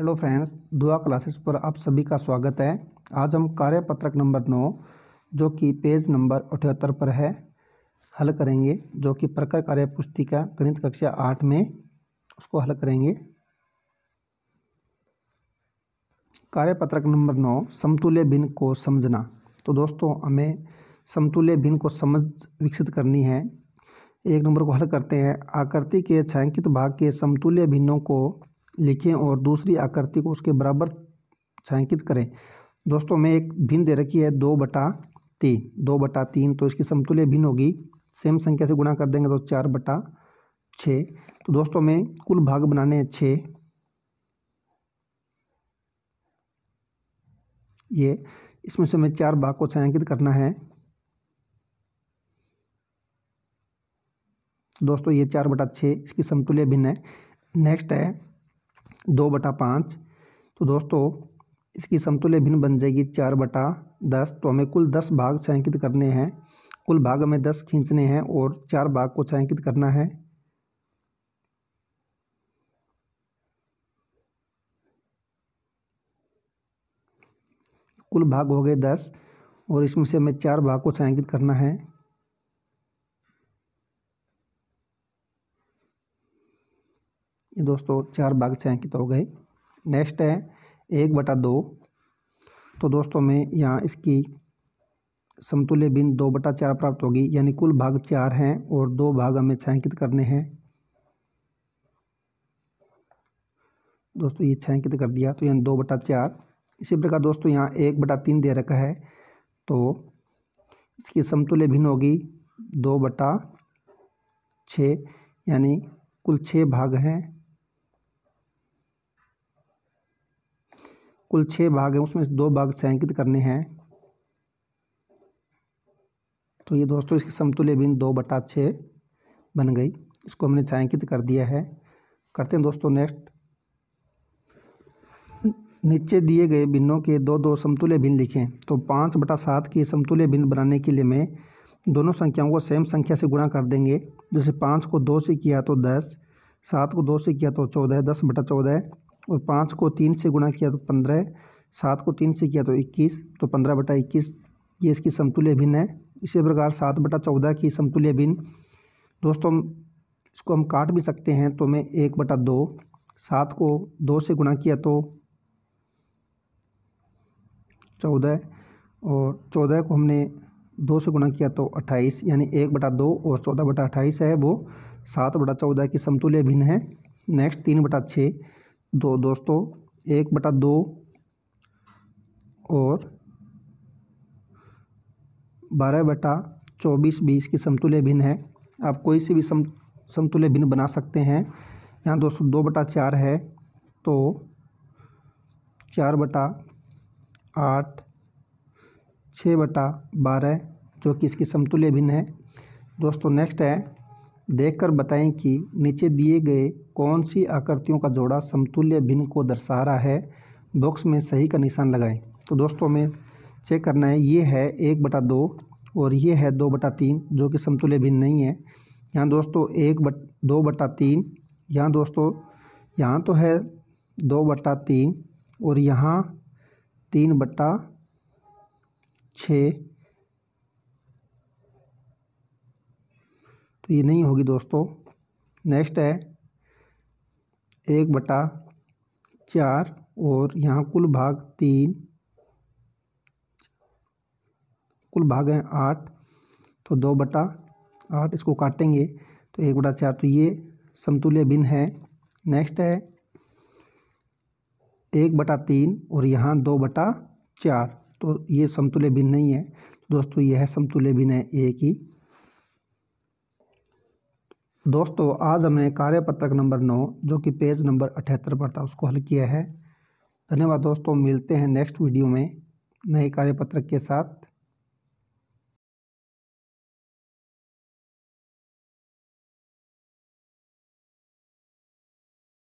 hello friends दुआ classes पर आप सभी का स्वागत है आज हम कार्यपत्रक नंबर नौ जो कि पेज नंबर अठहत्तर पर है हल करेंगे जो कि प्रकर कार्य पुस्तिका गणित कक्षा आठ में उसको हल करेंगे कार्यपत्रक नंबर नौ समतुल्य भिन्न को समझना तो दोस्तों हमें समतुल्य भिन्न को समझ विकसित करनी है एक नंबर को हल करते हैं आकृति के छायांकित भाग के समतुल्य भिन्नों को लिखें और दूसरी आकृति को उसके बराबर छायांकित करें दोस्तों में एक भिन्न दे रखी है दो बटा तीन दो बटा तीन तो इसकी समतुल्य भिन्न होगी सेम संख्या से गुणा कर देंगे तो चार बटा छः तो दोस्तों में कुल भाग बनाने हैं छः ये इसमें से हमें चार भाग को छायांकित करना है दोस्तों ये चार बटा छः इसकी समतुल्य भिन्न है नेक्स्ट है दो बटा पाँच तो दोस्तों इसकी समतुल्य भिन्न बन जाएगी चार बटा दस तो हमें कुल दस भाग छायांकित करने हैं कुल भाग हमें दस खींचने हैं और चार भाग को छायांकित करना है कुल भाग हो गए दस और इसमें से हमें चार भाग को छायांकित करना है ये दोस्तों चार भाग से अंकित हो गए नेक्स्ट है एक बटा दो तो दोस्तों में यहाँ इसकी समतुल्य बिन दो बटा चार प्राप्त होगी यानी कुल भाग चार हैं और दो भाग हमें छायांकित करने हैं दोस्तों ये छायांकित कर दिया तो यानी दो बटा चार इसी प्रकार दोस्तों यहाँ एक बटा तीन दे रखा है तो इसकी समतुल्य भिन्न होगी दो बटा छः यानी कुल छः भाग हैं कुल छः भाग हैं उसमें दो भाग सैंकित करने हैं तो ये दोस्तों इसकी समतुल्य भिन्न दो बटा छः बन गई इसको हमने छायांकित कर दिया है करते हैं दोस्तों नेक्स्ट नीचे दिए गए भिन्नों के दो दो समतुल्य भिन्न लिखें तो पाँच बटा सात की समतुल्य भिन्न बनाने के लिए मैं दोनों संख्याओं को सेम संख्या से गुणा कर देंगे जैसे पाँच को दो से किया तो दस सात को दो से किया तो चौदह दस बटा चौदह और पाँच को तीन से गुणा किया तो पंद्रह सात को तीन से किया तो इक्कीस तो पंद्रह बटा इक्कीस ये इसकी समतुल्य भिन्न है इसी प्रकार सात बटा चौदह की समतुल्य भिन्न दोस्तों हम इसको हम काट भी सकते हैं तो मैं एक बटा दो सात को दो से गुणा किया तो चौदह और चौदह को हमने दो से गुणा किया तो अट्ठाईस यानी एक बटा दो और चौदह बटा अट्ठाईस है वो सात बटा चौदह की समतुल्य भिन्न है नेक्स्ट तीन बटा छः दो दोस्तों एक बटा दो और बारह बटा चौबीस भी इसकी समतुल्य भिन्न है आप कोई सी भी सम समतुल्य भिन्न बना सकते हैं यहाँ दोस्तों दो बटा चार है तो चार बटा आठ छः बटा बारह जो कि इसकी समतुल्य भिन्न है दोस्तों नेक्स्ट है देखकर बताएं कि नीचे दिए गए कौन सी आकृतियों का जोड़ा समतुल्य भिन्न को दर्शा रहा है बॉक्स में सही का निशान लगाएं तो दोस्तों हमें चेक करना है ये है एक बटा दो और ये है दो बटा तीन जो कि समतुल्य भिन्न नहीं है यहाँ दोस्तों एक बट दो बटा तीन यहाँ दोस्तों यहाँ तो है दो बटा तीन और यहाँ तीन बटा छः तो ये नहीं होगी दोस्तों नेक्स्ट है एक बटा चार और यहाँ कुल भाग तीन कुल भाग हैं आठ तो दो बटा आठ इसको काटेंगे तो एक बटा चार तो ये समतुल्य भिन्न है नेक्स्ट है एक बटा तीन और यहाँ दो बटा चार तो ये समतुल्य भिन्न नहीं है दोस्तों यह समतुल्य भिन्न है एक ही दोस्तों आज हमने कार्यपत्रक नंबर नौ जो कि पेज नंबर अठहत्तर पर था उसको हल किया है धन्यवाद दोस्तों मिलते हैं नेक्स्ट वीडियो में नए कार्यपत्रक के साथ